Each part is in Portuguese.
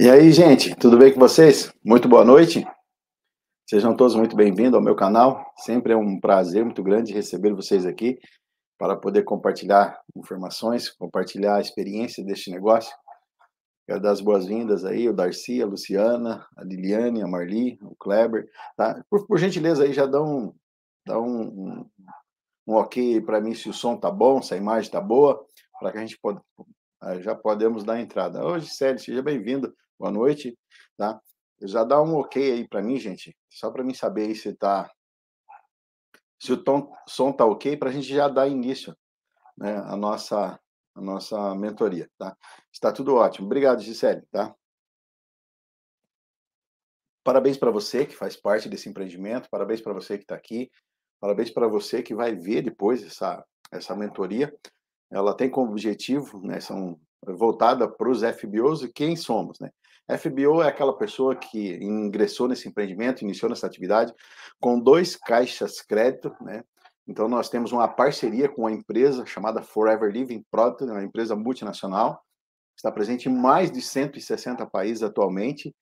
E aí, gente, tudo bem com vocês? Muito boa noite. Sejam todos muito bem-vindos ao meu canal. Sempre é um prazer muito grande receber vocês aqui para poder compartilhar informações, compartilhar a experiência deste negócio. Quero dar as boas-vindas aí, o Darcy, a Luciana, a Liliane, a Marli, o Kleber. Tá? Por, por, gentileza aí, já dá um, dá um, um, um ok para mim se o som tá bom, se a imagem tá boa, para que a gente pode, Aí já podemos dar entrada. Hoje, Célio, seja bem-vindo. Boa noite, tá? Já dá um ok aí para mim, gente, só para mim saber aí se tá se o tom, som tá ok para a gente já dar início, né, a nossa a nossa mentoria, tá? Está tudo ótimo. Obrigado, Gisele, tá? Parabéns para você que faz parte desse empreendimento, parabéns para você que está aqui, parabéns para você que vai ver depois essa essa mentoria ela tem como objetivo, né, são eh, voltada para os FBOs e quem somos, né? FBO é aquela pessoa que ingressou nesse empreendimento, iniciou nessa atividade com dois caixas crédito, né? Então nós temos uma parceria com uma empresa chamada Forever Living Product, né, uma empresa multinacional, está presente em mais de 160 países atualmente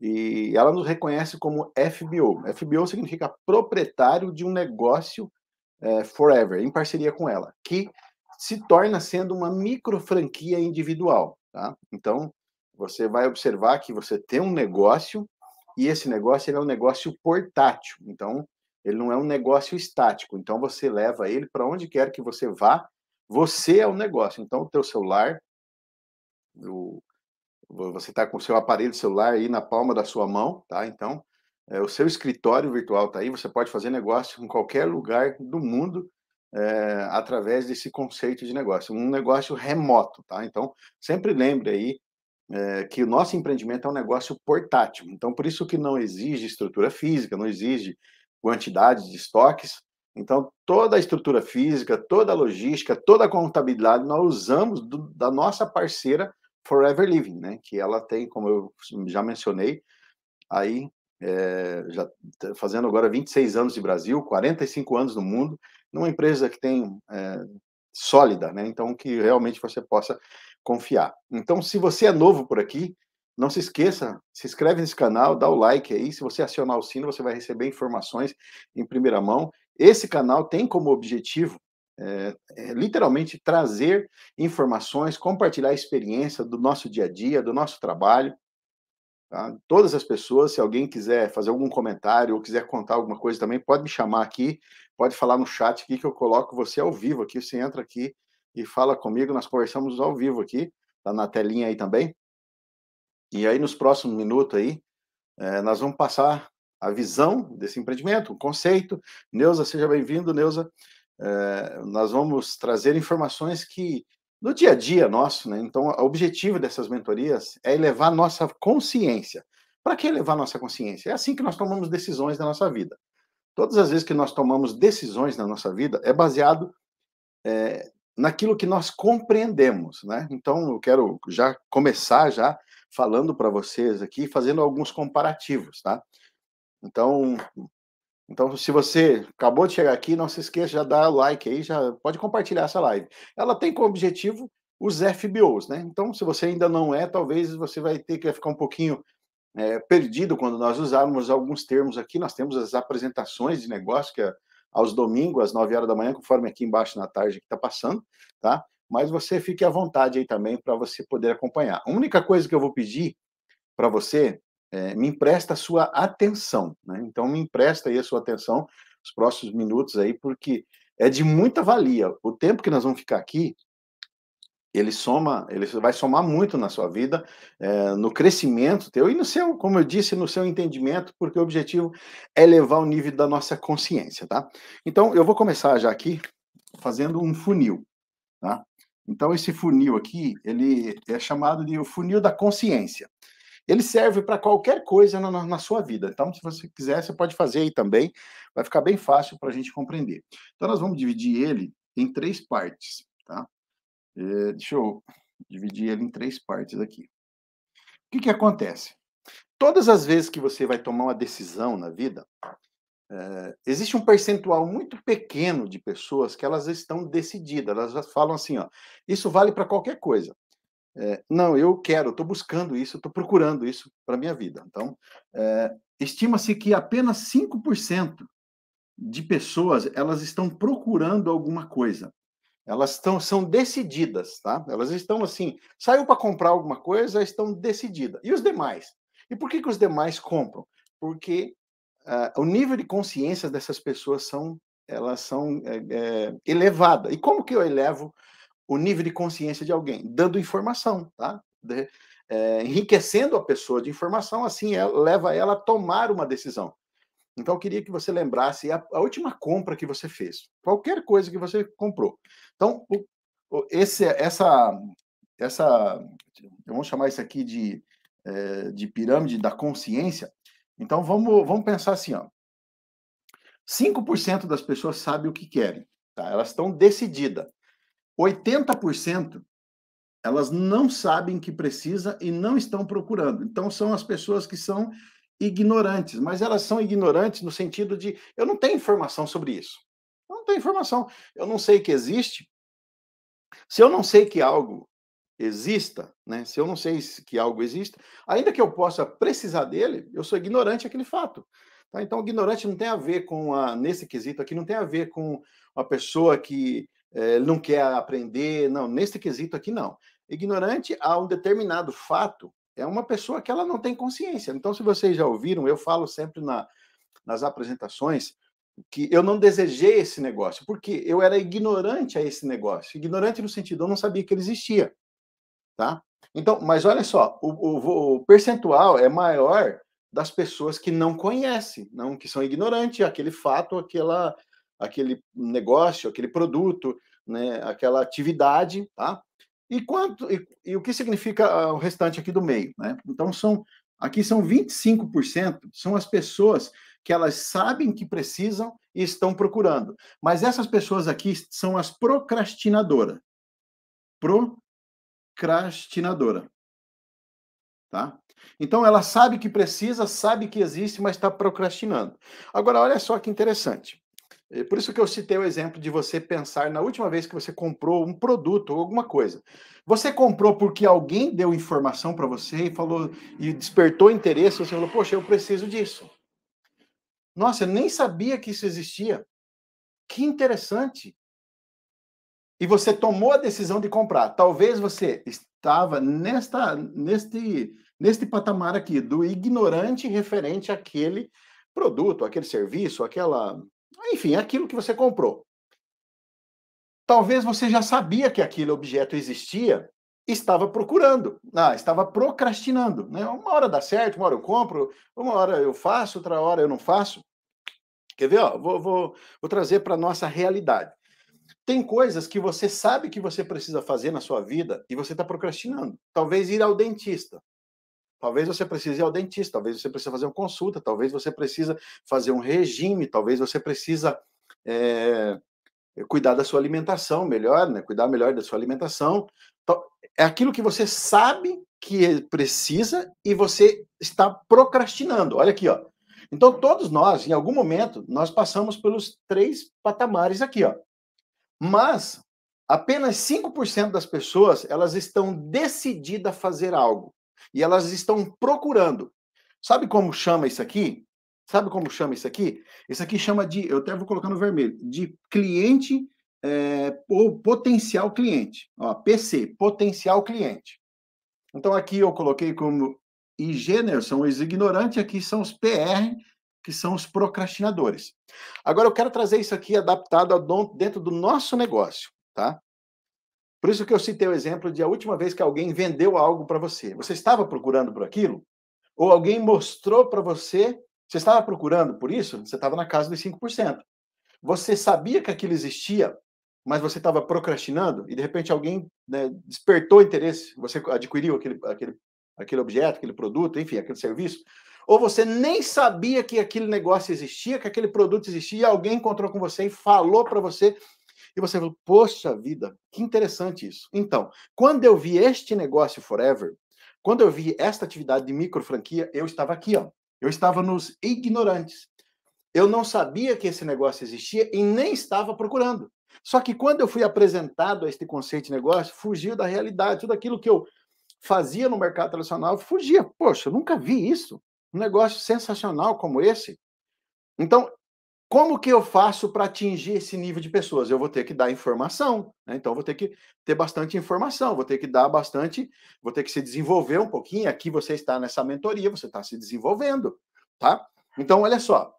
e ela nos reconhece como FBO. FBO significa proprietário de um negócio é, Forever, em parceria com ela, que se torna sendo uma micro franquia individual. Tá? Então, você vai observar que você tem um negócio e esse negócio é um negócio portátil. Então, ele não é um negócio estático. Então, você leva ele para onde quer que você vá. Você é o negócio. Então, o teu celular, o, você está com o seu aparelho celular aí na palma da sua mão, tá? Então, é, o seu escritório virtual está aí. Você pode fazer negócio em qualquer lugar do mundo é, através desse conceito de negócio, um negócio remoto, tá? Então, sempre lembre aí é, que o nosso empreendimento é um negócio portátil. Então, por isso que não exige estrutura física, não exige quantidade de estoques. Então, toda a estrutura física, toda a logística, toda a contabilidade nós usamos do, da nossa parceira Forever Living, né? Que ela tem, como eu já mencionei, aí é, já fazendo agora 26 anos de Brasil, 45 anos no mundo, numa empresa que tem é, sólida, né? Então que realmente você possa confiar. Então, se você é novo por aqui, não se esqueça, se inscreve nesse canal, dá o like aí. Se você acionar o sino, você vai receber informações em primeira mão. Esse canal tem como objetivo é, é, literalmente trazer informações, compartilhar a experiência do nosso dia a dia, do nosso trabalho. Tá? Todas as pessoas, se alguém quiser fazer algum comentário ou quiser contar alguma coisa também, pode me chamar aqui pode falar no chat aqui que eu coloco você ao vivo aqui. Você entra aqui e fala comigo, nós conversamos ao vivo aqui, tá na telinha aí também. E aí, nos próximos minutos aí, é, nós vamos passar a visão desse empreendimento, o conceito. Neuza, seja bem-vindo, Neuza. É, nós vamos trazer informações que no dia a dia nosso, né? Então, o objetivo dessas mentorias é elevar nossa consciência. Para que elevar nossa consciência? É assim que nós tomamos decisões na nossa vida. Todas as vezes que nós tomamos decisões na nossa vida é baseado é, naquilo que nós compreendemos, né? Então eu quero já começar já falando para vocês aqui, fazendo alguns comparativos, tá? Então, então se você acabou de chegar aqui, não se esqueça já dar like aí, já pode compartilhar essa live. Ela tem como objetivo os FBOs, né? Então, se você ainda não é, talvez você vai ter que ficar um pouquinho é, perdido quando nós usarmos alguns termos aqui. Nós temos as apresentações de negócio, que é aos domingos, às 9 horas da manhã, conforme aqui embaixo na tarde que está passando, tá? Mas você fique à vontade aí também para você poder acompanhar. A única coisa que eu vou pedir para você é, me empresta a sua atenção, né? Então me empresta aí a sua atenção os próximos minutos aí, porque é de muita valia. O tempo que nós vamos ficar aqui ele soma, ele vai somar muito na sua vida, é, no crescimento teu e no seu, como eu disse, no seu entendimento, porque o objetivo é elevar o nível da nossa consciência, tá? Então, eu vou começar já aqui fazendo um funil, tá? Então, esse funil aqui, ele é chamado de o funil da consciência. Ele serve para qualquer coisa na, na, sua vida. Então, se você quiser, você pode fazer aí também. Vai ficar bem fácil para a gente compreender. Então, nós vamos dividir ele em três partes, tá? É, deixa eu dividir ele em três partes aqui. O que, que acontece? Todas as vezes que você vai tomar uma decisão na vida, é, existe um percentual muito pequeno de pessoas que elas estão decididas, elas falam assim, ó, isso vale para qualquer coisa. É, não, eu quero, estou buscando isso, estou procurando isso para minha vida. Então, é, estima-se que apenas 5% de pessoas elas estão procurando alguma coisa. Elas tão, são decididas, tá? Elas estão assim, saiu para comprar alguma coisa, estão decididas. E os demais? E por que, que os demais compram? Porque uh, o nível de consciência dessas pessoas são, elas são é, é, elevada. E como que eu elevo o nível de consciência de alguém? Dando informação, tá? De, é, enriquecendo a pessoa de informação, assim ela, leva ela a tomar uma decisão. Então, eu queria que você lembrasse a, a, última compra que você fez, qualquer coisa que você comprou. Então, o, o, esse, essa, essa, vamos chamar isso aqui de, é, de pirâmide da consciência. Então, vamos, vamos pensar assim: ó. 5% das pessoas sabem o que querem, tá? elas estão decididas. 80% elas não sabem o que precisa e não estão procurando. Então, são as pessoas que são ignorantes, mas elas são ignorantes no sentido de eu não tenho informação sobre isso. Eu não tenho informação. Eu não sei que existe. Se eu não sei que algo exista, né? Se eu não sei que algo exista, ainda que eu possa precisar dele, eu sou ignorante aquele fato. Tá? Então, ignorante não tem a ver com a nesse quesito aqui não tem a ver com uma pessoa que é, não quer aprender, não. Nesse quesito aqui não. Ignorante a um determinado fato é uma pessoa que ela não tem consciência. Então, se vocês já ouviram, eu falo sempre na, nas apresentações que eu não desejei esse negócio, porque eu era ignorante a esse negócio. Ignorante no sentido, eu não sabia que ele existia. Tá? Então, mas olha só, o, o, o percentual é maior das pessoas que não conhecem, não que são ignorantes aquele fato, aquela, aquele negócio, aquele produto, né, aquela atividade, tá? E, quanto, e, e o que significa ah, o restante aqui do meio? Né? Então, são, aqui são 25%, são as pessoas que elas sabem que precisam e estão procurando. Mas essas pessoas aqui são as procrastinadoras. Procrastinadora. Tá? Então ela sabe que precisa, sabe que existe, mas está procrastinando. Agora, olha só que interessante. É por isso que eu citei o exemplo de você pensar na última vez que você comprou um produto ou alguma coisa. Você comprou porque alguém deu informação para você e falou e despertou interesse, você falou: "Poxa, eu preciso disso". Nossa, eu nem sabia que isso existia. Que interessante. E você tomou a decisão de comprar. Talvez você estava nesta neste neste patamar aqui do ignorante referente àquele produto, aquele serviço, aquela enfim, é aquilo que você comprou. Talvez você já sabia que aquele objeto existia, estava procurando, ah, estava procrastinando. Né? Uma hora dá certo, uma hora eu compro, uma hora eu faço, outra hora eu não faço. Quer ver? Ó, vou, vou, vou trazer para a nossa realidade. Tem coisas que você sabe que você precisa fazer na sua vida e você está procrastinando. Talvez ir ao dentista. Talvez você precise ir ao dentista, talvez você precise fazer uma consulta, talvez você precise fazer um regime, talvez você precisa é, cuidar da sua alimentação melhor, né? Cuidar melhor da sua alimentação. Então, é aquilo que você sabe que é, precisa e você está procrastinando. Olha aqui, ó. Então todos nós, em algum momento, nós passamos pelos três patamares aqui, ó. Mas apenas 5% das pessoas, elas estão decididas a fazer algo e elas estão procurando. Sabe como chama isso aqui? Sabe como chama isso aqui? Isso aqui chama de, eu até vou colocar no vermelho, de cliente é, ou potencial cliente. Ó, PC, potencial cliente. Então aqui eu coloquei como IG, né? são os ignorantes, aqui são os PR, que são os procrastinadores. Agora eu quero trazer isso aqui adaptado dentro do nosso negócio, tá? Por isso que eu citei o exemplo de a última vez que alguém vendeu algo para você. Você estava procurando por aquilo? Ou alguém mostrou para você? Você estava procurando por isso? Você estava na casa dos 5%. Você sabia que aquilo existia, mas você estava procrastinando e de repente alguém né, despertou interesse, você adquiriu aquele, aquele, aquele objeto, aquele produto, enfim, aquele serviço. Ou você nem sabia que aquele negócio existia, que aquele produto existia, e alguém encontrou com você e falou para você e você falou, poxa vida, que interessante isso. Então, quando eu vi este negócio Forever, quando eu vi esta atividade de micro franquia, eu estava aqui, ó. Eu estava nos ignorantes. Eu não sabia que esse negócio existia e nem estava procurando. Só que quando eu fui apresentado a este conceito de negócio, fugiu da realidade. Tudo aquilo que eu fazia no mercado tradicional fugia. Poxa, eu nunca vi isso. Um negócio sensacional como esse. Então, como que eu faço para atingir esse nível de pessoas? Eu vou ter que dar informação, né? então vou ter que ter bastante informação, vou ter que dar bastante, vou ter que se desenvolver um pouquinho. Aqui você está nessa mentoria, você está se desenvolvendo, tá? Então olha só,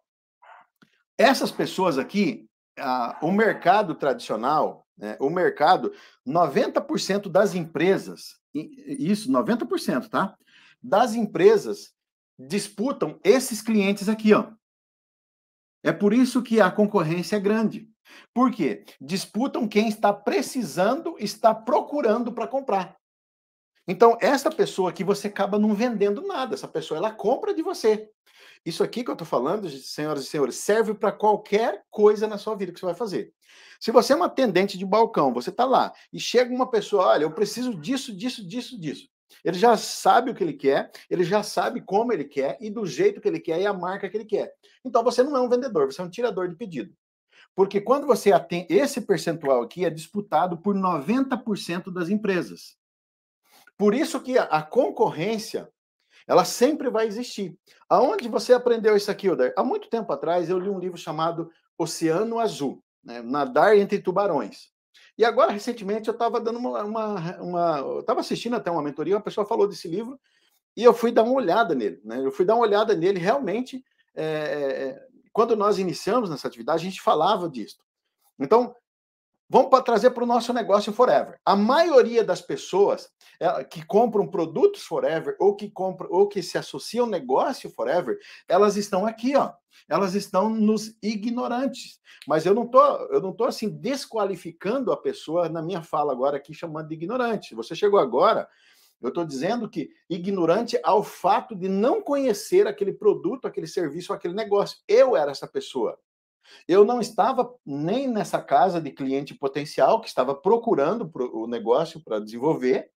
essas pessoas aqui, ah, o mercado tradicional, né? o mercado, 90% das empresas, isso, 90%, tá? Das empresas disputam esses clientes aqui, ó. É por isso que a concorrência é grande. Por quê? Disputam quem está precisando, está procurando para comprar. Então, essa pessoa que você acaba não vendendo nada, essa pessoa ela compra de você. Isso aqui que eu estou falando, senhoras e senhores, serve para qualquer coisa na sua vida que você vai fazer. Se você é uma atendente de balcão, você está lá e chega uma pessoa, olha, eu preciso disso, disso, disso, disso. Ele já sabe o que ele quer, ele já sabe como ele quer e do jeito que ele quer e a marca que ele quer. Então você não é um vendedor, você é um tirador de pedido. Porque quando você atende, esse percentual aqui é disputado por 90% das empresas. Por isso que a, a, concorrência, ela sempre vai existir. Aonde você aprendeu isso aqui, Oder? Há muito tempo atrás eu li um livro chamado Oceano Azul, né? Nadar entre Tubarões. E agora, recentemente, eu estava dando uma. uma, uma estava assistindo até uma mentoria, uma pessoa falou desse livro, e eu fui dar uma olhada nele. Né? Eu fui dar uma olhada nele, realmente, é, quando nós iniciamos nessa atividade, a gente falava disso. Então, Vamos para trazer para o nosso negócio Forever. A maioria das pessoas é, que compram produtos Forever ou que compram ou que se associam ao negócio Forever, elas estão aqui, ó. Elas estão nos ignorantes. Mas eu não tô, eu não tô assim desqualificando a pessoa na minha fala agora aqui chamando de ignorante. Você chegou agora, eu estou dizendo que ignorante ao fato de não conhecer aquele produto, aquele serviço, aquele negócio. Eu era essa pessoa. Eu não estava nem nessa casa de cliente potencial que estava procurando o negócio para desenvolver,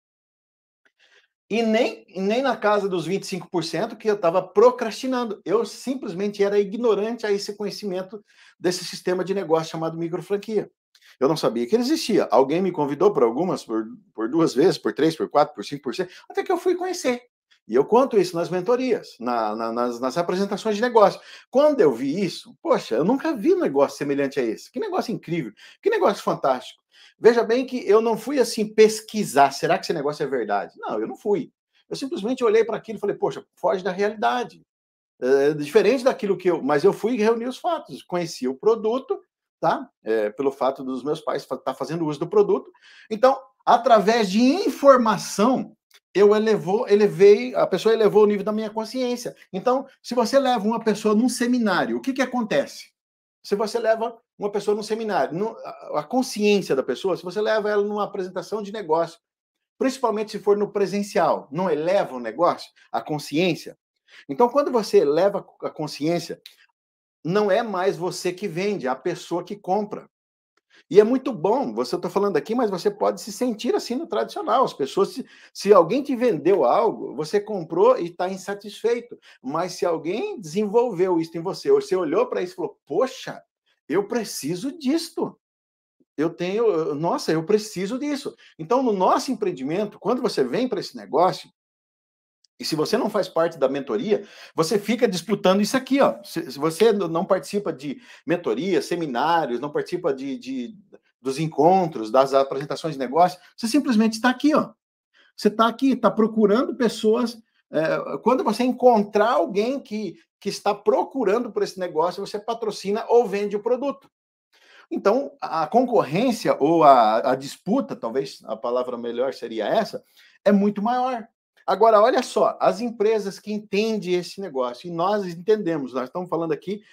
e nem, nem na casa dos 25% que eu estava procrastinando. Eu simplesmente era ignorante a esse conhecimento desse sistema de negócio chamado microfranquia. Eu não sabia que ele existia. Alguém me convidou por algumas, por, por duas vezes, por três, por quatro, por cinco, por cento, até que eu fui conhecer. E eu conto isso nas mentorias, na, na, nas, nas, apresentações de negócio. Quando eu vi isso, poxa, eu nunca vi um negócio semelhante a esse. Que negócio incrível, que negócio fantástico. Veja bem que eu não fui assim pesquisar, será que esse negócio é verdade? Não, eu não fui. Eu simplesmente olhei para aquilo e falei, poxa, foge da realidade. É diferente daquilo que eu. Mas eu fui reunir os fatos, conheci o produto, tá? É, pelo fato dos meus pais estar tá fazendo uso do produto. Então, através de informação, eu elevou, elevei, a pessoa elevou o nível da minha consciência. Então, se você leva uma pessoa num seminário, o que, que acontece? Se você leva uma pessoa num seminário, no, a, consciência da pessoa, se você leva ela numa apresentação de negócio, principalmente se for no presencial, não eleva o negócio, a consciência. Então, quando você eleva a consciência, não é mais você que vende, é a pessoa que compra. E é muito bom, você está falando aqui, mas você pode se sentir assim no tradicional. As pessoas, se, se alguém te vendeu algo, você comprou e está insatisfeito. Mas se alguém desenvolveu isso em você, ou você olhou para isso e falou: Poxa, eu preciso disto. Eu tenho, nossa, eu preciso disso. Então, no nosso empreendimento, quando você vem para esse negócio, e se você não faz parte da mentoria, você fica disputando isso aqui, ó. Se, você não participa de mentoria, seminários, não participa de, de dos encontros, das apresentações de negócio, você simplesmente está aqui, ó. Você está aqui, está procurando pessoas. É, quando você encontrar alguém que, que está procurando por esse negócio, você patrocina ou vende o produto. Então, a concorrência ou a, a disputa, talvez a palavra melhor seria essa, é muito maior. Agora, olha só, as empresas que entendem esse negócio, e nós entendemos, nós estamos falando aqui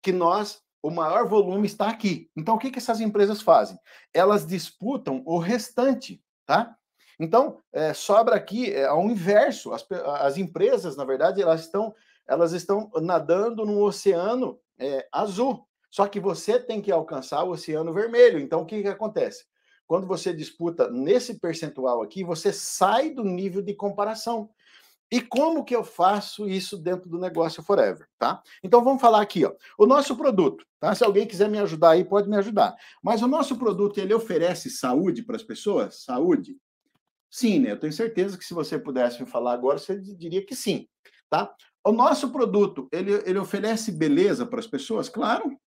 que nós, o maior volume está aqui. Então, o que, que essas empresas fazem? Elas disputam o restante, tá? Então, é, sobra aqui é, ao inverso. As, as empresas, na verdade, elas estão, elas estão nadando num oceano é, azul. Só que você tem que alcançar o oceano vermelho. Então, o que, que acontece? Quando você disputa nesse percentual aqui, você sai do nível de comparação. E como que eu faço isso dentro do negócio Forever, tá? Então vamos falar aqui, ó, o nosso produto, tá? Se alguém quiser me ajudar aí, pode me ajudar. Mas o nosso produto ele oferece saúde para as pessoas? Saúde? Sim, né? Eu tenho certeza que se você pudesse me falar agora, você diria que sim, tá? O nosso produto, ele, ele oferece beleza para as pessoas? Claro,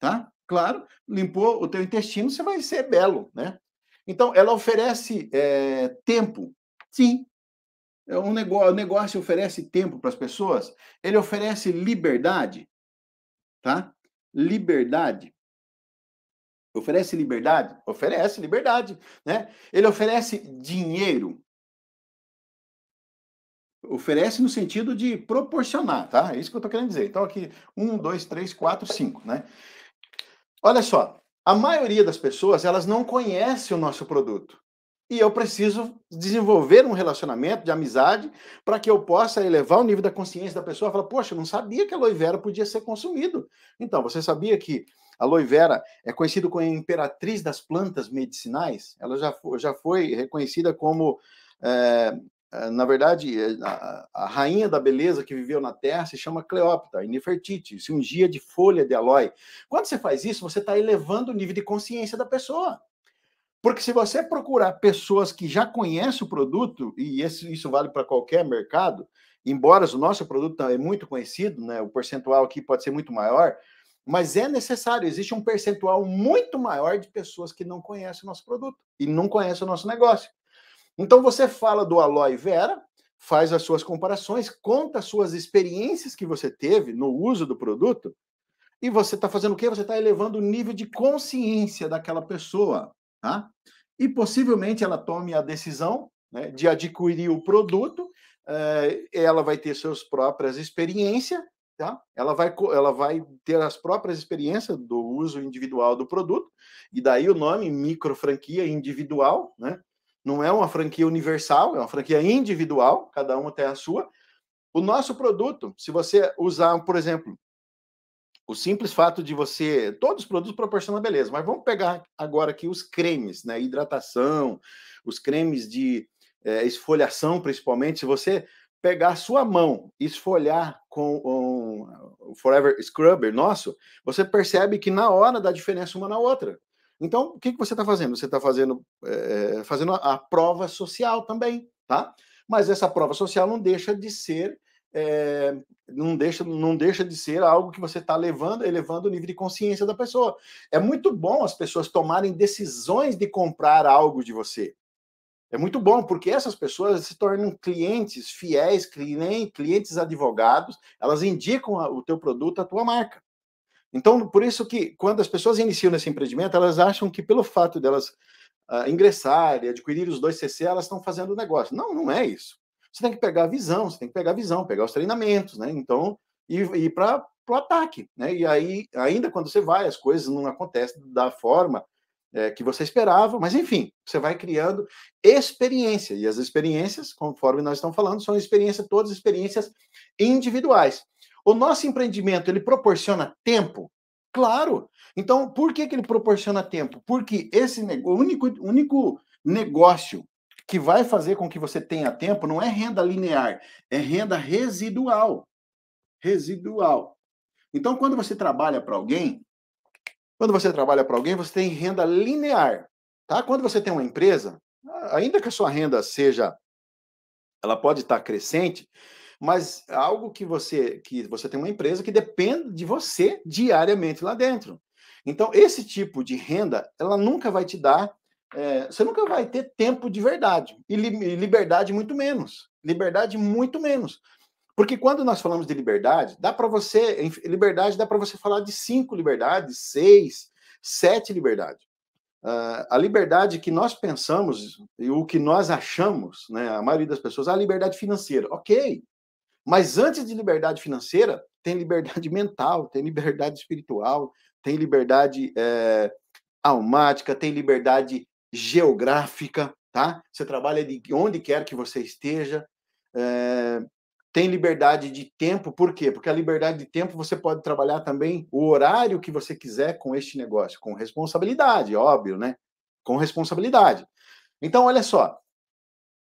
tá? claro, limpou o teu intestino, você vai ser belo, né? Então, ela oferece é, tempo, sim. É um negócio, o negócio oferece tempo para as pessoas. Ele oferece liberdade, tá? Liberdade. Oferece liberdade? Oferece liberdade, né? Ele oferece dinheiro. Oferece no sentido de proporcionar, tá? É isso que eu estou querendo dizer. Então, aqui, um, dois, três, quatro, cinco, né? Olha só, a maioria das pessoas, elas não conhece o nosso produto. E eu preciso desenvolver um relacionamento de amizade para que eu possa elevar o nível da consciência da pessoa. Fala, poxa, eu não sabia que aloe vera podia ser consumido. Então, você sabia que a aloe vera é conhecida como a imperatriz das plantas medicinais? Ela já foi, já foi reconhecida como é, eh, na verdade, eh, a, a, rainha da beleza que viveu na Terra se chama Cleópatra, e Nefertiti, se ungia de folha de alói. Quando você faz isso, você está elevando o nível de consciência da pessoa. Porque se você procurar pessoas que já conhecem o produto, e esse, isso vale para qualquer mercado, embora o nosso produto é muito conhecido, né, o percentual aqui pode ser muito maior, mas é necessário, existe um percentual muito maior de pessoas que não conhecem o nosso produto e não conhecem o nosso negócio. Então você fala do Aloy Vera, faz as suas comparações, conta as suas experiências que você teve no uso do produto, e você está fazendo o quê? Você está elevando o nível de consciência daquela pessoa, tá? E possivelmente ela tome a decisão né, de adquirir o produto, eh, ela vai ter suas próprias experiências, tá? Ela vai, ela vai ter as próprias experiências do uso individual do produto, e daí o nome micro franquia individual, né? Não é uma franquia universal, é uma franquia individual, cada uma tem a sua. O nosso produto, se você usar, por exemplo, o simples fato de você. Todos os produtos proporcionam beleza, mas vamos pegar agora aqui os cremes, né? Hidratação, os cremes de é, esfoliação, principalmente. Se você pegar a sua mão e esfolhar com o Forever Scrubber nosso, você percebe que na hora dá diferença uma na outra. Então, o que, que você está fazendo? Você está fazendo, é, fazendo a, a, prova social também, tá? Mas essa prova social não deixa de ser, é, não, deixa, não deixa de ser algo que você está levando, elevando o nível de consciência da pessoa. É muito bom as pessoas tomarem decisões de comprar algo de você. É muito bom, porque essas pessoas se tornam clientes fiéis, clientes advogados, elas indicam o teu produto, a tua marca. Então, por isso que quando as pessoas iniciam nesse empreendimento, elas acham que pelo fato delas uh, ah, ingressar e adquirir os dois CC, elas estão fazendo o negócio. Não, não é isso. Você tem que pegar a visão, você tem que pegar a visão, pegar os treinamentos, né? Então, e, ir para o ataque, né? E aí, ainda quando você vai, as coisas não acontecem da forma é, que você esperava, mas enfim, você vai criando experiência. E as experiências, conforme nós estamos falando, são experiências, todas experiências individuais. O nosso empreendimento, ele proporciona tempo? Claro. Então, por que, que ele proporciona tempo? Porque esse o único, único negócio que vai fazer com que você tenha tempo não é renda linear, é renda residual. Residual. Então, quando você trabalha para alguém, quando você trabalha para alguém, você tem renda linear, tá? Quando você tem uma empresa, ainda que a sua renda seja ela pode estar crescente, mas algo que você que você tem uma empresa que depende de você diariamente lá dentro. Então, esse tipo de renda, ela nunca vai te dar, é, você nunca vai ter tempo de verdade e liberdade muito menos, liberdade muito menos. Porque quando nós falamos de liberdade, dá para você, liberdade dá para você falar de cinco liberdades, seis, sete liberdades. Uh, a liberdade que nós pensamos e o que nós achamos, né, a maioria das pessoas, a ah, liberdade financeira. Ok, mas antes de liberdade financeira, tem liberdade mental, tem liberdade espiritual, tem liberdade é, almática, tem liberdade geográfica, tá? Você trabalha de onde quer que você esteja, é, tem liberdade de tempo, por quê? Porque a liberdade de tempo você pode trabalhar também o horário que você quiser com este negócio, com responsabilidade, óbvio, né? Com responsabilidade. Então, olha só,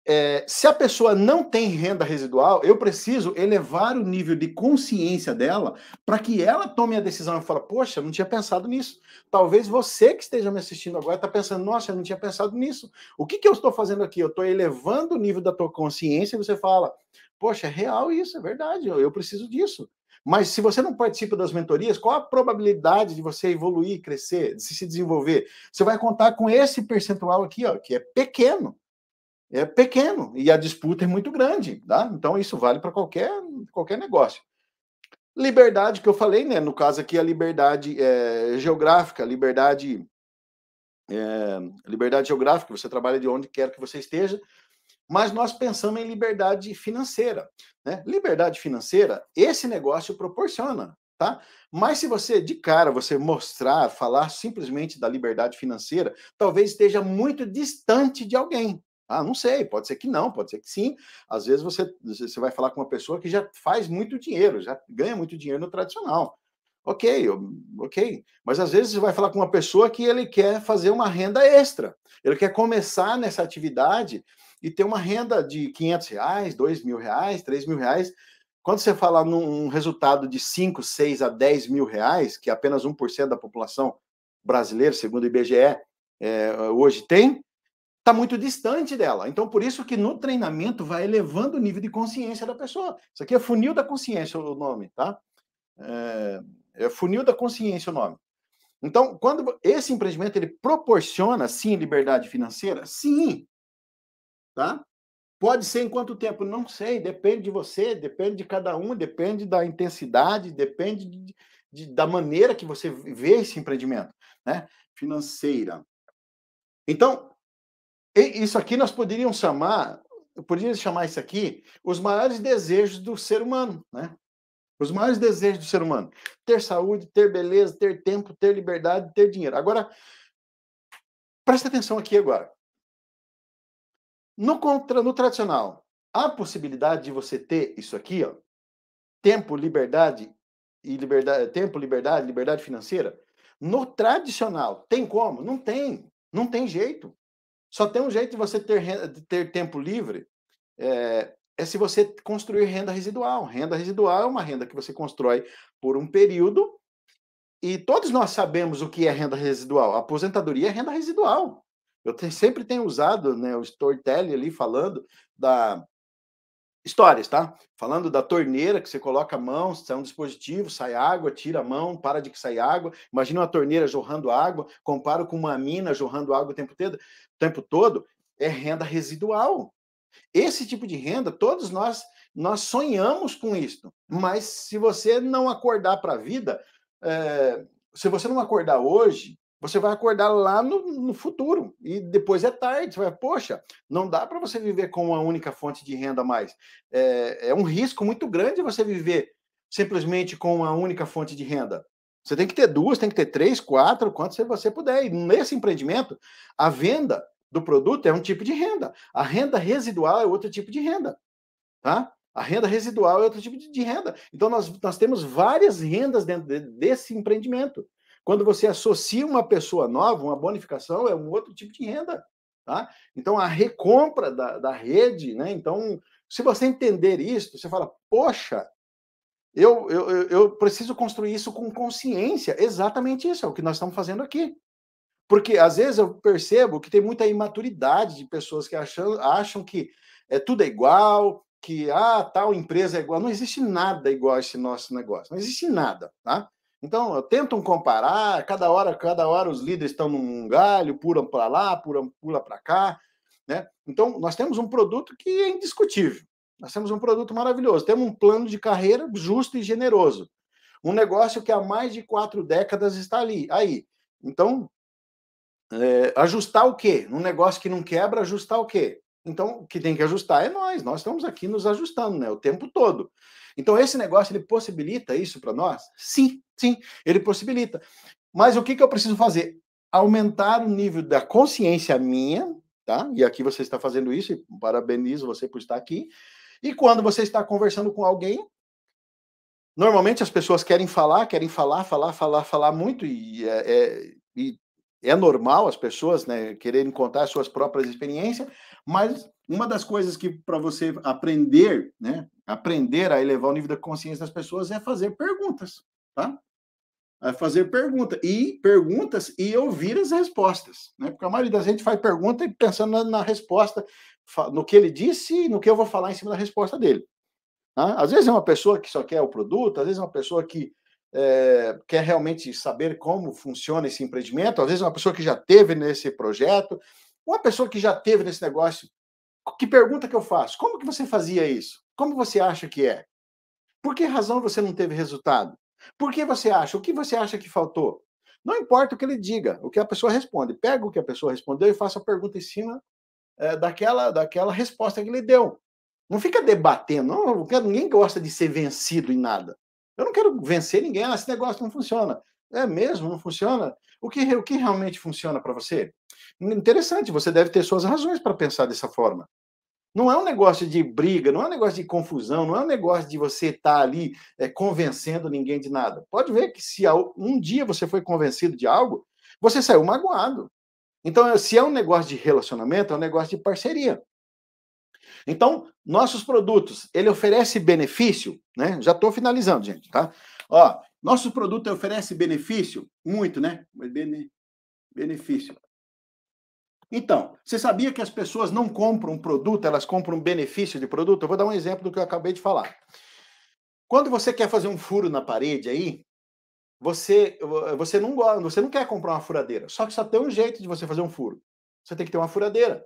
é, se a pessoa não tem renda residual, eu preciso elevar o nível de consciência dela para que ela tome a decisão e fala, poxa, eu não tinha pensado nisso. Talvez você que esteja me assistindo agora está pensando, nossa, eu não tinha pensado nisso. O que, que eu estou fazendo aqui? Eu estou elevando o nível da tua consciência e você fala, poxa, é real isso, é verdade, eu, eu preciso disso. Mas se você não participa das mentorias, qual a probabilidade de você evoluir, crescer, de se desenvolver? Você vai contar com esse percentual aqui, ó, que é pequeno é pequeno e a disputa é muito grande, tá? Então isso vale para qualquer, qualquer negócio. Liberdade que eu falei, né? No caso aqui a liberdade é, geográfica, liberdade é, liberdade geográfica, você trabalha de onde quer que você esteja, mas nós pensamos em liberdade financeira, né? Liberdade financeira, esse negócio proporciona, tá? Mas se você de cara você mostrar, falar simplesmente da liberdade financeira, talvez esteja muito distante de alguém, ah, não sei, pode ser que não, pode ser que sim. Às vezes você, você vai falar com uma pessoa que já faz muito dinheiro, já ganha muito dinheiro no tradicional. Ok, ok. Mas às vezes você vai falar com uma pessoa que ele quer fazer uma renda extra. Ele quer começar nessa atividade e ter uma renda de 500 reais, 2 mil reais, 3 mil reais. Quando você fala num resultado de 5, 6 a 10 mil reais, que apenas 1% da população brasileira, segundo o IBGE, é, eh, hoje tem, está muito distante dela. Então, por isso que no treinamento vai elevando o nível de consciência da pessoa. Isso aqui é funil da consciência o nome, tá? É, é funil da consciência o nome. Então, quando esse empreendimento ele proporciona sim liberdade financeira, sim, tá? Pode ser em quanto tempo? Não sei, depende de você, depende de cada um, depende da intensidade, depende de, de, da maneira que você vê esse empreendimento, né? Financeira. Então, isso aqui nós poderíamos chamar, poderíamos chamar isso aqui os maiores desejos do ser humano, né? Os maiores desejos do ser humano: ter saúde, ter beleza, ter tempo, ter liberdade, ter dinheiro. Agora, presta atenção aqui agora. No, contra, no tradicional, há possibilidade de você ter isso aqui, ó, tempo, liberdade e liberdade, tempo, liberdade, liberdade financeira. No tradicional, tem como? Não tem, não tem jeito. Só tem um jeito de você ter, ter tempo livre é, é se você construir renda residual. Renda residual é uma renda que você constrói por um período e todos nós sabemos o que é renda residual. A aposentadoria é renda residual. Eu te, sempre tenho usado né, o storytelling ali falando da, histórias, tá? Falando da torneira que você coloca a mão, sai um dispositivo, sai água, tira a mão, para de que sai água. Imagina uma torneira jorrando água, comparo com uma mina jorrando água o tempo todo, o tempo todo é renda residual. Esse tipo de renda, todos nós nós sonhamos com isso, mas se você não acordar para a vida, é, se você não acordar hoje, você vai acordar lá no, no futuro e depois é tarde. Você vai, poxa, não dá para você viver com uma única fonte de renda mais. É, é um risco muito grande você viver simplesmente com uma única fonte de renda. Você tem que ter duas, tem que ter três, quatro, quanto você puder. E nesse empreendimento, a venda do produto é um tipo de renda. A renda residual é outro tipo de renda. Tá? A renda residual é outro tipo de renda. Então, nós, nós temos várias rendas dentro desse empreendimento. Quando você associa uma pessoa nova, uma bonificação é um outro tipo de renda. Tá? Então, a recompra da, da rede, né? Então, se você entender isso, você fala, poxa, eu, eu, eu preciso construir isso com consciência. Exatamente isso, é o que nós estamos fazendo aqui. Porque, às vezes, eu percebo que tem muita imaturidade de pessoas que acham, acham que é, tudo é igual, que ah, tal empresa é igual. Não existe nada igual a esse nosso negócio, não existe nada. Tá? Então, tentam comparar, cada hora, cada hora os líderes estão num galho, pulam para lá, pulam, pula para cá, né? Então, nós temos um produto que é indiscutível. Nós temos um produto maravilhoso, temos um plano de carreira justo e generoso. Um negócio que há mais de quatro décadas está ali, aí. Então, é, ajustar o quê? um negócio que não quebra, ajustar o quê? Então, o que tem que ajustar é nós. Nós estamos aqui nos ajustando, né? O tempo todo. Então, esse negócio ele possibilita isso para nós? Sim, sim, ele possibilita. Mas o que, que eu preciso fazer? Aumentar o nível da consciência minha, tá? E aqui você está fazendo isso, e parabenizo você por estar aqui. E quando você está conversando com alguém, normalmente as pessoas querem falar, querem falar, falar, falar, falar muito, e é, é, e é normal as pessoas né, quererem contar suas próprias experiências, mas uma das coisas que para você aprender, né, aprender a elevar o nível da consciência das pessoas é fazer perguntas, tá? É fazer pergunta e perguntas e ouvir as respostas, né? Porque a maioria das gente faz pergunta e pensando na, na resposta, no que ele disse e no que eu vou falar em cima da resposta dele. Tá? Às vezes é uma pessoa que só quer o produto, às vezes é uma pessoa que é, quer realmente saber como funciona esse empreendimento, às vezes é uma pessoa que já teve nesse projeto, uma pessoa que já teve nesse negócio que pergunta que eu faço? Como que você fazia isso? Como você acha que é? Por que razão você não teve resultado? Por que você acha? O que você acha que faltou? Não importa o que ele diga, o que a pessoa responde. Pega o que a pessoa respondeu e faça a pergunta em cima é, daquela, daquela resposta que ele deu. Não fica debatendo. Não, ninguém gosta de ser vencido em nada. Eu não quero vencer ninguém. Ah, esse negócio não funciona. É mesmo? Não funciona? O que, o que realmente funciona para você? Interessante, você deve ter suas razões para pensar dessa forma. Não é um negócio de briga, não é um negócio de confusão, não é um negócio de você estar tá ali é, convencendo ninguém de nada. Pode ver que se um dia você foi convencido de algo, você saiu magoado. Então, é, se é um negócio de relacionamento, é um negócio de parceria. Então, nossos produtos, ele oferece benefício, né? Já estou finalizando, gente, tá? Ó, nosso produto oferece benefício, muito, né? Bene, benefício. Então, você sabia que as pessoas não compram um produto, elas compram um benefício de produto? Eu vou dar um exemplo do que eu acabei de falar. Quando você quer fazer um furo na parede aí, você você não gosta, você não quer comprar uma furadeira. Só que só tem um jeito de você fazer um furo. Você tem que ter uma furadeira.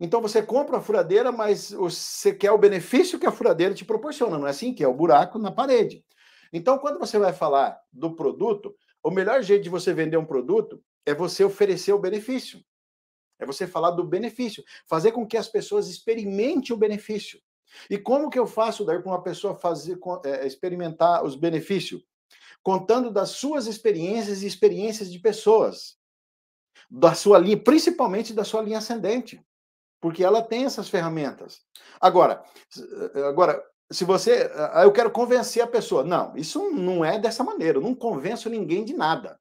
Então você compra a furadeira, mas você quer o benefício que a furadeira te proporciona, não é assim? Que é o buraco na parede. Então, quando você vai falar do produto, o melhor jeito de você vender um produto é você oferecer o benefício. É você falar do benefício, fazer com que as pessoas experimentem o benefício. E como que eu faço daí para uma pessoa fazer é, experimentar os benefícios? Contando das suas experiências e experiências de pessoas, da sua linha, principalmente da sua linha ascendente, porque ela tem essas ferramentas. Agora, eh, agora se você, ah, eu quero convencer a pessoa, não, isso não é dessa maneira, eu não convenço ninguém de nada.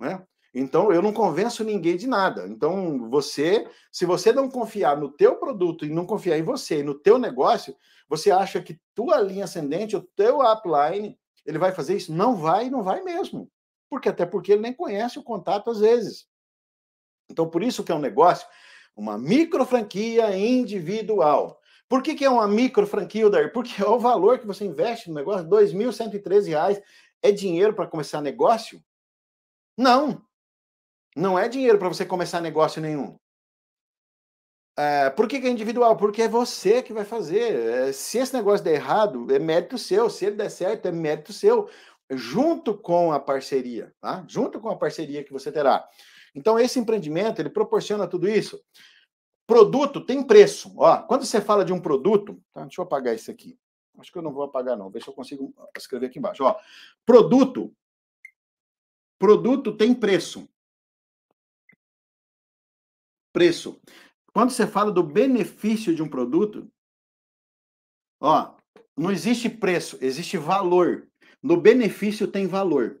Né? Então, eu não convenço ninguém de nada. Então, você, se você não confiar no teu produto e não confiar em você e no teu negócio, você acha que tua linha ascendente, o teu upline, ele vai fazer isso? Não vai, não vai mesmo. Porque até porque ele nem conhece o contato às vezes. Então, por isso que é um negócio, uma micro franquia individual. Por que, que é uma micro franquia, Dair? Porque é o valor que você investe no negócio, R$ 2.113, é dinheiro para começar negócio? Não, não é dinheiro para você começar negócio nenhum. É, por que, que, é individual? Porque é você que vai fazer. É, se esse negócio der errado, é mérito seu. Se ele der certo, é mérito seu. Junto com a parceria, tá? Junto com a parceria que você terá. Então, esse empreendimento, ele proporciona tudo isso. Produto tem preço. Ó, quando você fala de um produto, tá? deixa eu apagar isso aqui. Acho que eu não vou apagar, não. Vê se eu consigo escrever aqui embaixo. Ó, produto. Produto tem preço preço. Quando você fala do benefício de um produto, ó, não existe preço, existe valor. No benefício tem valor.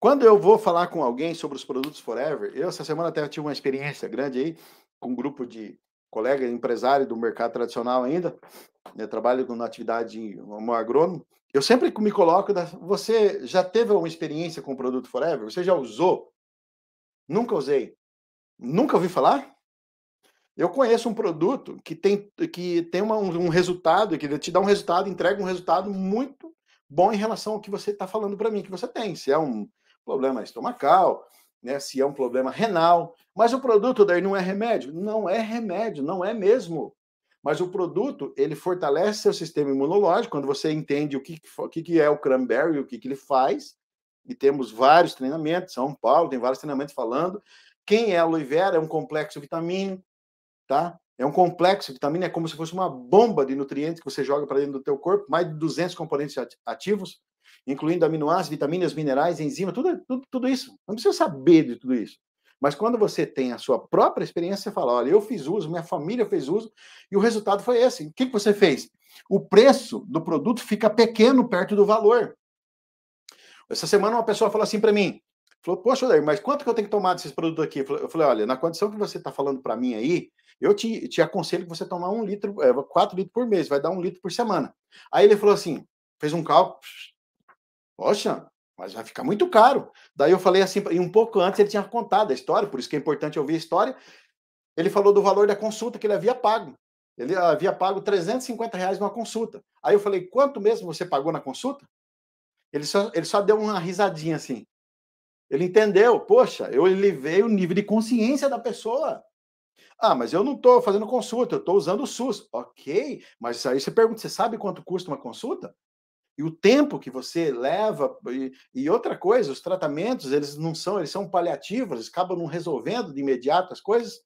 Quando eu vou falar com alguém sobre os produtos Forever, eu essa semana até tive uma experiência grande aí com um grupo de colega empresário do mercado tradicional ainda, né, trabalho com atividade como agrônomo. Eu sempre me coloco, da, né, você já teve alguma experiência com o produto Forever? Você já usou? Nunca usei. Nunca ouvi falar? Eu conheço um produto que tem, que tem uma, um, resultado, que te dá um resultado, entrega um resultado muito bom em relação ao que você está falando para mim, que você tem. Se é um problema estomacal, né, se é um problema renal. Mas o produto daí não é remédio? Não é remédio, não é mesmo. Mas o produto, ele fortalece seu sistema imunológico, quando você entende o que, que é o cranberry, o que, que ele faz, e temos vários treinamentos, São Paulo tem vários treinamentos falando, quem é aloe vera? É um complexo vitamínico, tá? É um complexo vitamínico, é como se fosse uma bomba de nutrientes que você joga para dentro do teu corpo, mais de 200 componentes ativos, incluindo aminoácidos, vitaminas, minerais, enzimas, tudo, tudo, tudo isso. Não precisa saber de tudo isso. Mas quando você tem a sua própria experiência, você fala: olha, eu fiz uso, minha família fez uso, e o resultado foi esse. O que você fez? O preço do produto fica pequeno perto do valor. Essa semana uma pessoa falou assim para mim: Falou, poxa, mas quanto que eu tenho que tomar desses produtos aqui? Eu falei, olha, na condição que você está falando para mim aí, eu te, te aconselho que você tomar um litro, é, quatro litros por mês, vai dar um litro por semana. Aí ele falou assim, fez um cálculo, poxa, mas vai ficar muito caro. Daí eu falei assim, e um pouco antes ele tinha contado a história, por isso que é importante ouvir a história. Ele falou do valor da consulta que ele havia pago. Ele havia pago 350 reais numa consulta. Aí eu falei, quanto mesmo você pagou na consulta? Ele só, ele só deu uma risadinha assim. Ele entendeu, poxa, eu elevei o nível de consciência da pessoa. Ah, mas eu não estou fazendo consulta, eu estou usando o SUS. Ok, mas aí você pergunta, você sabe quanto custa uma consulta? E o tempo que você leva, e, e outra coisa, os tratamentos, eles não são, eles são paliativos, eles acabam não resolvendo de imediato as coisas.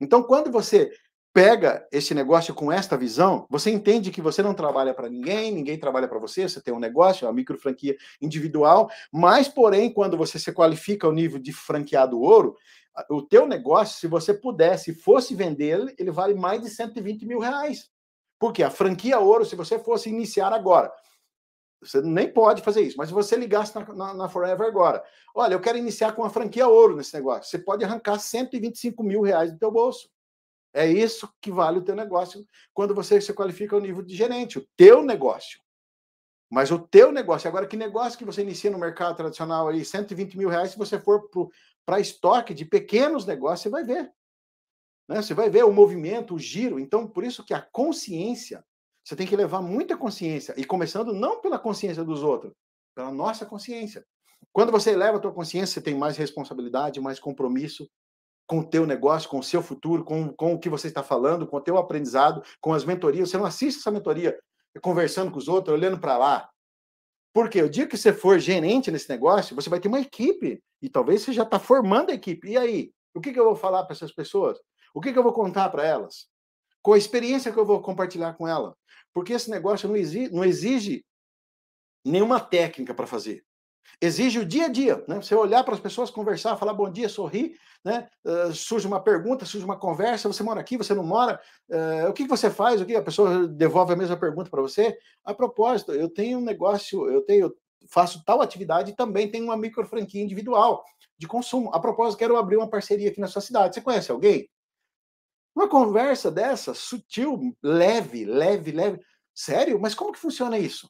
Então, quando você pega esse negócio com esta visão, você entende que você não trabalha para ninguém, ninguém trabalha para você, você tem um negócio, é uma micro franquia individual, mas porém quando você se qualifica ao nível de franqueado ouro, o teu negócio, se você pudesse, fosse vender, ele vale mais de 120 mil reais. Porque a franquia ouro, se você fosse iniciar agora, você nem pode fazer isso, mas se você ligasse na, na, na, Forever agora, olha, eu quero iniciar com a franquia ouro nesse negócio, você pode arrancar 125 mil reais do teu bolso. É isso que vale o teu negócio quando você se qualifica ao nível de gerente, o teu negócio. Mas o teu negócio, agora que negócio que você inicia no mercado tradicional aí, 120 mil reais, se você for para estoque de pequenos negócios, você vai ver. Né? Você vai ver o movimento, o giro. Então, por isso que a consciência, você tem que levar muita consciência, e começando não pela consciência dos outros, pela nossa consciência. Quando você eleva a tua consciência, você tem mais responsabilidade, mais compromisso, com o teu negócio, com o seu futuro, com, com o que você está falando, com o teu aprendizado, com as mentorias. Você não assiste essa mentoria conversando com os outros, olhando para lá. Porque o dia que você for gerente nesse negócio, você vai ter uma equipe. E talvez você já está formando a equipe. E aí? O que, que eu vou falar para essas pessoas? O que, que eu vou contar para elas? Com a experiência que eu vou compartilhar com ela? Porque esse negócio não exige, não exige nenhuma técnica para fazer. Exige o dia a dia, né? Você olhar para as pessoas, conversar, falar bom dia, sorrir, né? Uh, surge uma pergunta, surge uma conversa, você mora aqui, você não mora, uh, o que, que você faz? O que a pessoa devolve a mesma pergunta para você? A propósito, eu tenho um negócio, eu tenho, eu faço tal atividade e também tenho uma micro franquia individual de consumo. A propósito, quero abrir uma parceria aqui na sua cidade. Você conhece alguém? Uma conversa dessa, sutil, leve, leve, leve. Sério? Mas como que funciona isso?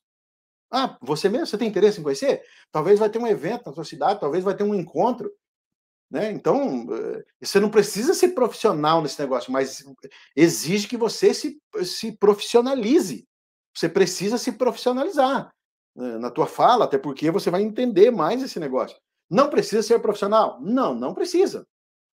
Ah, você mesmo, você tem interesse em conhecer? Talvez vai ter um evento na sua cidade, talvez vai ter um encontro. Né? Então, eh, você não precisa ser profissional nesse negócio, mas exige que você se, se profissionalize. Você precisa se profissionalizar né? na tua fala, até porque você vai entender mais esse negócio. Não precisa ser profissional? Não, não precisa.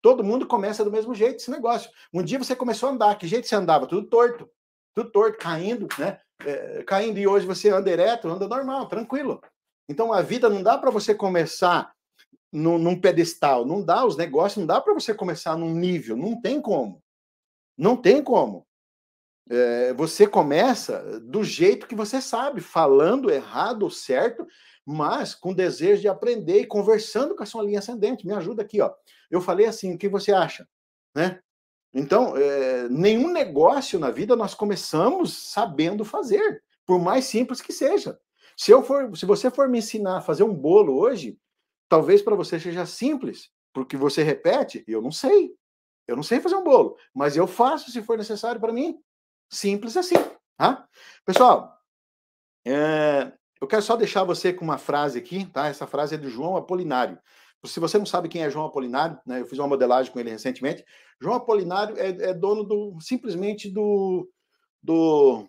Todo mundo começa do mesmo jeito esse negócio. Um dia você começou a andar, que jeito você andava? Tudo torto, tudo torto, caindo, né? é, caindo e hoje você anda ereto, anda normal, tranquilo. Então a vida não dá para você começar no, num pedestal, não dá os negócios, não dá para você começar num nível, não tem como. Não tem como. É, você começa do jeito que você sabe, falando errado ou certo, mas com desejo de aprender e conversando com a sua linha ascendente. Me ajuda aqui, ó. Eu falei assim, o que você acha? Né? Então, é, nenhum negócio na vida nós começamos sabendo fazer, por mais simples que seja. Se eu for, se você for me ensinar a fazer um bolo hoje, talvez para você seja simples, porque você repete, eu não sei. Eu não sei fazer um bolo, mas eu faço se for necessário para mim. Simples assim, tá? Pessoal, é, eu quero só deixar você com uma frase aqui, tá? Essa frase é do João Apolinário. Se você não sabe quem é João Apolinário, né, eu fiz uma modelagem com ele recentemente. João Apolinário é, é dono do simplesmente do do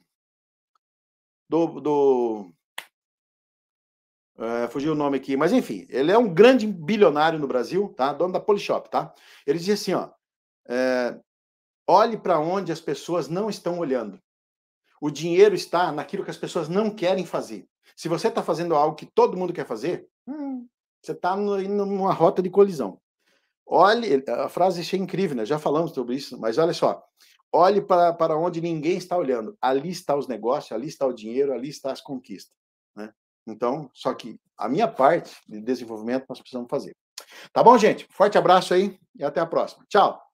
do, do é, fugiu o nome aqui, mas enfim, ele é um grande bilionário no Brasil, tá? Dono da Polishop, tá? Ele diz assim, ó, é, olhe para onde as pessoas não estão olhando. O dinheiro está naquilo que as pessoas não querem fazer. Se você está fazendo algo que todo mundo quer fazer, hum, você está numa rota de colisão. Olhe, eh, a frase é incrível, né? Já falamos sobre isso, mas olha só. Olhe para, para onde ninguém está olhando. Ali está os negócios, ali está o dinheiro, ali está as conquistas. Né? Então, só que a minha parte de desenvolvimento nós precisamos fazer. Tá bom, gente? Forte abraço aí e até a próxima. Tchau!